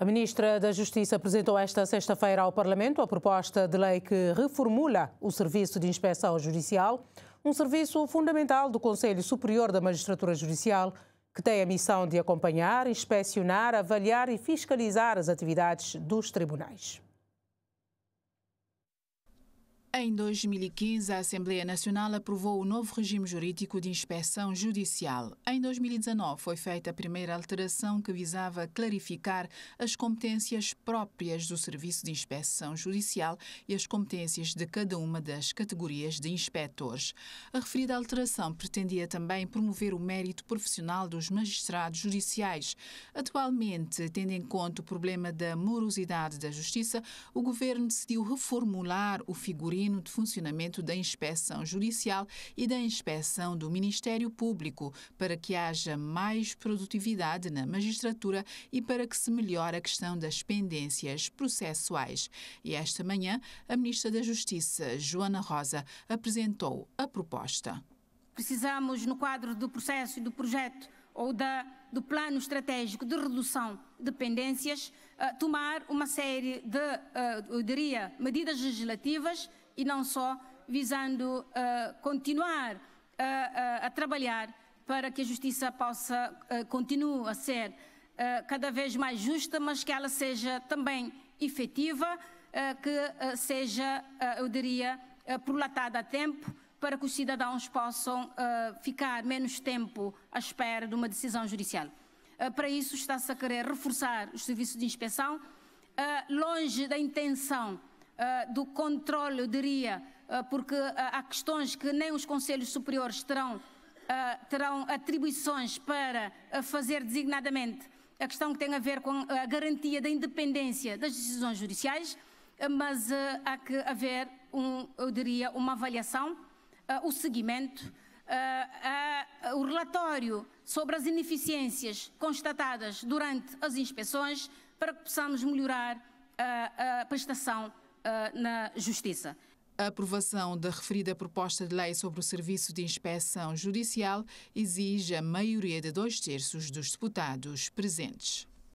A Ministra da Justiça apresentou esta sexta-feira ao Parlamento a proposta de lei que reformula o Serviço de Inspeção Judicial, um serviço fundamental do Conselho Superior da Magistratura Judicial, que tem a missão de acompanhar, inspecionar, avaliar e fiscalizar as atividades dos tribunais. Em 2015, a Assembleia Nacional aprovou o novo regime jurídico de inspeção judicial. Em 2019, foi feita a primeira alteração que visava clarificar as competências próprias do Serviço de Inspeção Judicial e as competências de cada uma das categorias de inspectores. A referida alteração pretendia também promover o mérito profissional dos magistrados judiciais. Atualmente, tendo em conta o problema da morosidade da Justiça, o Governo decidiu reformular o figurino pleno funcionamento da inspeção judicial e da inspeção do Ministério Público, para que haja mais produtividade na magistratura e para que se melhore a questão das pendências processuais. E esta manhã, a Ministra da Justiça, Joana Rosa, apresentou a proposta. Precisamos, no quadro do processo e do projeto ou da, do plano estratégico de redução de pendências, uh, tomar uma série de, uh, eu diria, medidas legislativas e não só, visando uh, continuar a, eh, eh, a, trabalhar para que a justiça possa, uh, continue a ser uh, cada vez mais justa, mas que ela seja também efetiva, que seja, eu diria, prolatada a tempo, para que os cidadãos possam uh, ficar menos tempo à espera de uma decisão judicial. Uh, para isso, está-se a querer reforçar os serviços de inspeção, uh, longe da intenção ah, do controle, eu diria, ah, porque ah, há questões que nem os conselhos superiores terão, terão atribuições para fazer designadamente a questão que tem a ver com a garantia da independência das decisões judiciais, mas há que haver, um, eu diria, uma avaliação, o seguimento. Uh, uh, o relatório sobre as ineficiências constatadas durante as inspeções para que possamos melhorar uh, a prestação uh, na Justiça. A aprovação da referida proposta de lei sobre o Serviço de Inspeção Judicial exige a maioria de dois terços dos deputados presentes.